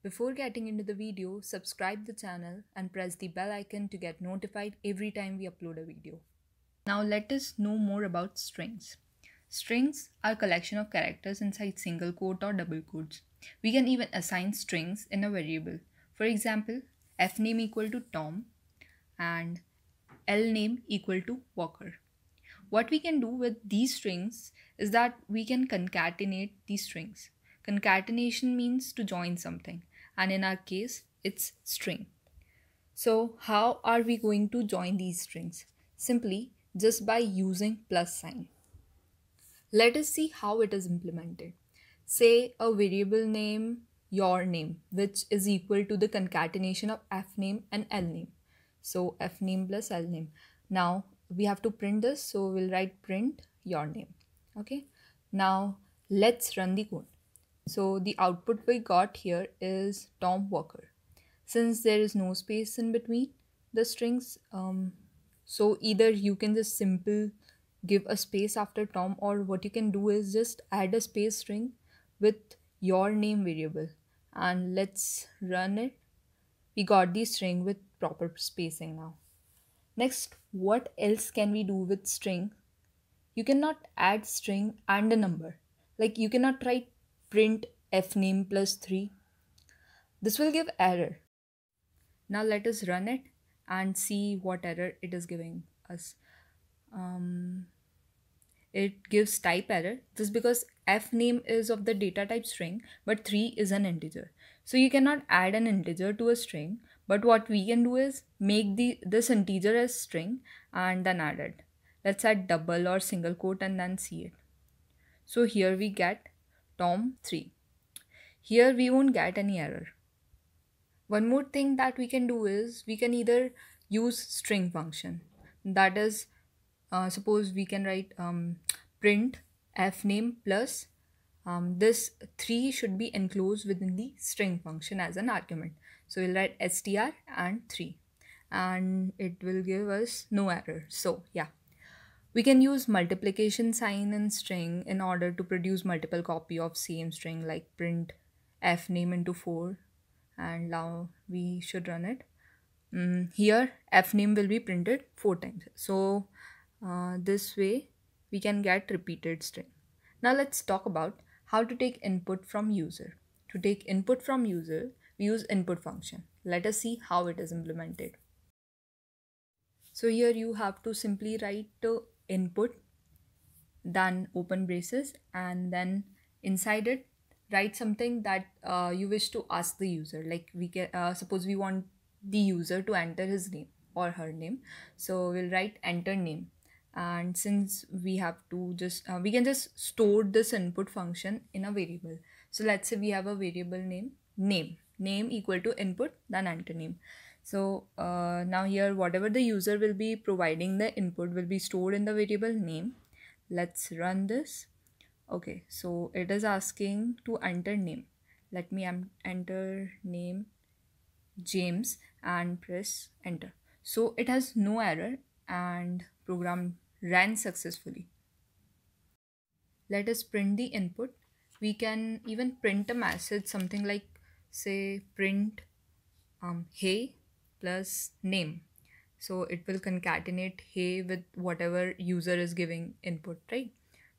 Before getting into the video, subscribe the channel and press the bell icon to get notified every time we upload a video. Now let us know more about strings. Strings are collection of characters inside single quote or double quotes. We can even assign strings in a variable. For example, f name equal to Tom and l name equal to Walker. What we can do with these strings is that we can concatenate these strings. Concatenation means to join something, and in our case, it's string. So, how are we going to join these strings? Simply just by using plus sign. Let us see how it is implemented. Say a variable name your name, which is equal to the concatenation of f name and l name. So f name plus l name. Now we have to print this, so we'll write print your name. Okay. Now let's run the code. So the output we got here is Tom Walker. Since there is no space in between the strings, um, so either you can just simple give a space after Tom or what you can do is just add a space string with your name variable and let's run it. We got the string with proper spacing now. Next, what else can we do with string? You cannot add string and a number. Like you cannot write print fname plus 3. This will give error. Now let us run it and see what error it is giving us. Um, it gives type error. This because f_name is of the data type string, but 3 is an integer. So you cannot add an integer to a string, but what we can do is make the this integer as string and then add it. Let's add double or single quote and then see it. So here we get Tom 3. Here we won't get any error. One more thing that we can do is we can either use string function. That is, uh, suppose we can write um, print f name plus um, this 3 should be enclosed within the string function as an argument. So we'll write str and 3 and it will give us no error. So yeah. We can use multiplication sign and string in order to produce multiple copy of same string like print f name into 4 and now we should run it. Mm, here f name will be printed 4 times. So uh, this way we can get repeated string. Now let's talk about how to take input from user. To take input from user, we use input function. Let us see how it is implemented. So here you have to simply write uh, input then open braces and then inside it write something that uh, you wish to ask the user like we can uh, suppose we want the user to enter his name or her name so we'll write enter name and since we have to just uh, we can just store this input function in a variable so let's say we have a variable name name name equal to input then enter name so uh, now here whatever the user will be providing the input will be stored in the variable name. Let's run this. Okay, so it is asking to enter name. Let me enter name James and press enter. So it has no error and program ran successfully. Let us print the input. We can even print a message something like say print um, hey plus name. So it will concatenate hey with whatever user is giving input, right?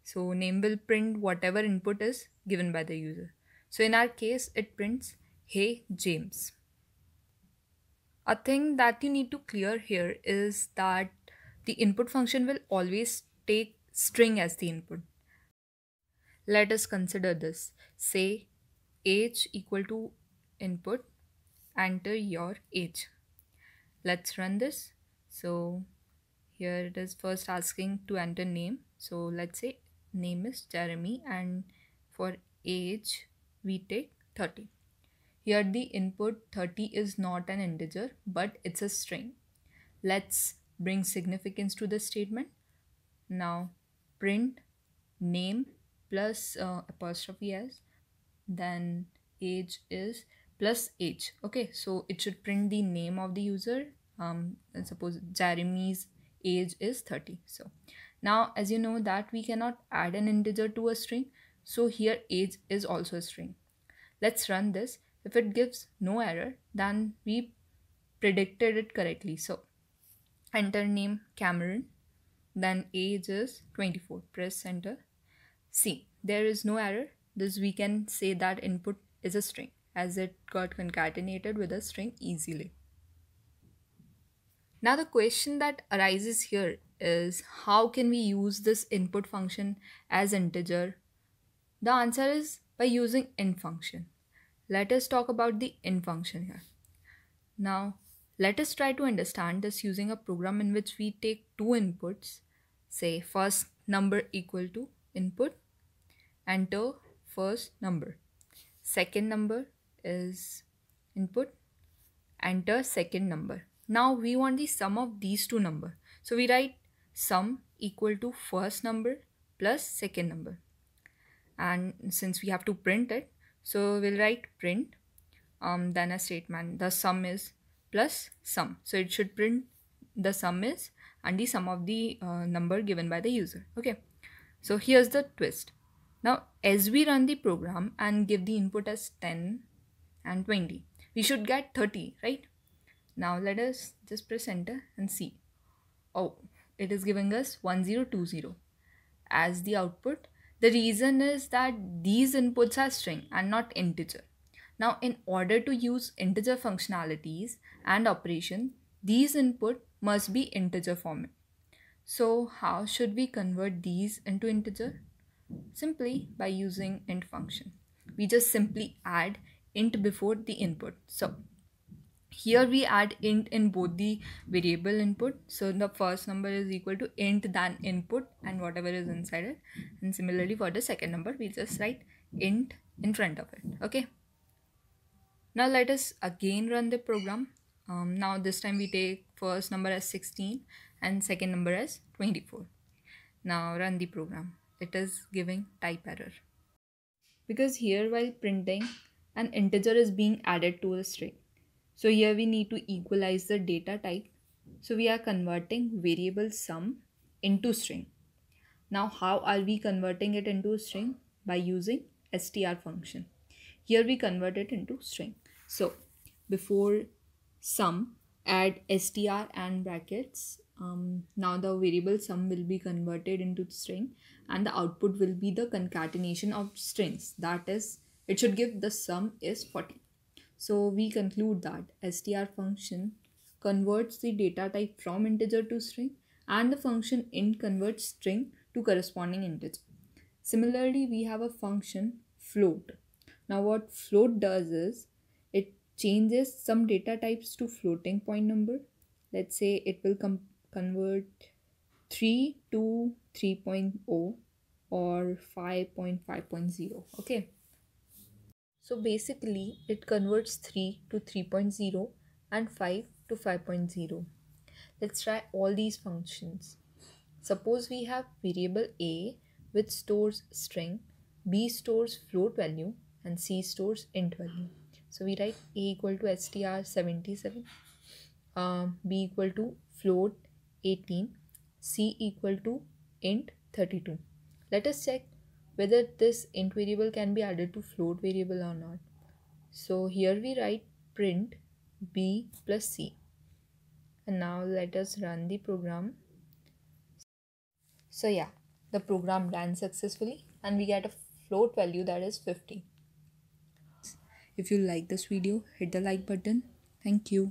So name will print whatever input is given by the user. So in our case, it prints hey James. A thing that you need to clear here is that the input function will always take string as the input. Let us consider this. Say age equal to input, enter your age let's run this so here it is first asking to enter name so let's say name is Jeremy and for age we take 30 here the input 30 is not an integer but it's a string let's bring significance to the statement now print name plus uh, apostrophe s then age is plus age okay so it should print the name of the user um and suppose jeremy's age is 30 so now as you know that we cannot add an integer to a string so here age is also a string let's run this if it gives no error then we predicted it correctly so enter name cameron then age is 24 press enter see there is no error this we can say that input is a string as it got concatenated with a string easily. Now the question that arises here is how can we use this input function as integer? The answer is by using in function. Let us talk about the in function here. Now let us try to understand this using a program in which we take two inputs, say first number equal to input, enter first number, second number is input enter second number now we want the sum of these two number so we write sum equal to first number plus second number and since we have to print it so we'll write print um, then a statement the sum is plus sum so it should print the sum is and the sum of the uh, number given by the user okay so here's the twist now as we run the program and give the input as 10 and 20 we should get 30 right now let us just press enter and see oh it is giving us 1020 as the output the reason is that these inputs are string and not integer now in order to use integer functionalities and operation these input must be integer format so how should we convert these into integer? Simply by using int function. We just simply add int before the input. So here we add int in both the variable input so the first number is equal to int than input and whatever is inside it and similarly for the second number we just write int in front of it okay now let us again run the program um, now this time we take first number as 16 and second number as 24 now run the program it is giving type error because here while printing an integer is being added to a string. So here we need to equalize the data type. So we are converting variable sum into string. Now how are we converting it into a string? By using str function. Here we convert it into string. So before sum add str and brackets. Um, now the variable sum will be converted into string and the output will be the concatenation of strings that is it should give the sum is 40. So we conclude that str function converts the data type from integer to string and the function int converts string to corresponding integer. Similarly, we have a function float. Now what float does is it changes some data types to floating point number. Let's say it will convert 3 to 3.0 or 5.5.0 okay so basically it converts 3 to 3.0 and 5 to 5.0. Let's try all these functions. Suppose we have variable a which stores string, b stores float value and c stores int value. So we write a equal to str77, um, b equal to float 18, c equal to int 32. Let us check whether this int variable can be added to float variable or not. So here we write print b plus c and now let us run the program. So yeah, the program ran successfully and we get a float value that is 50. If you like this video, hit the like button. Thank you.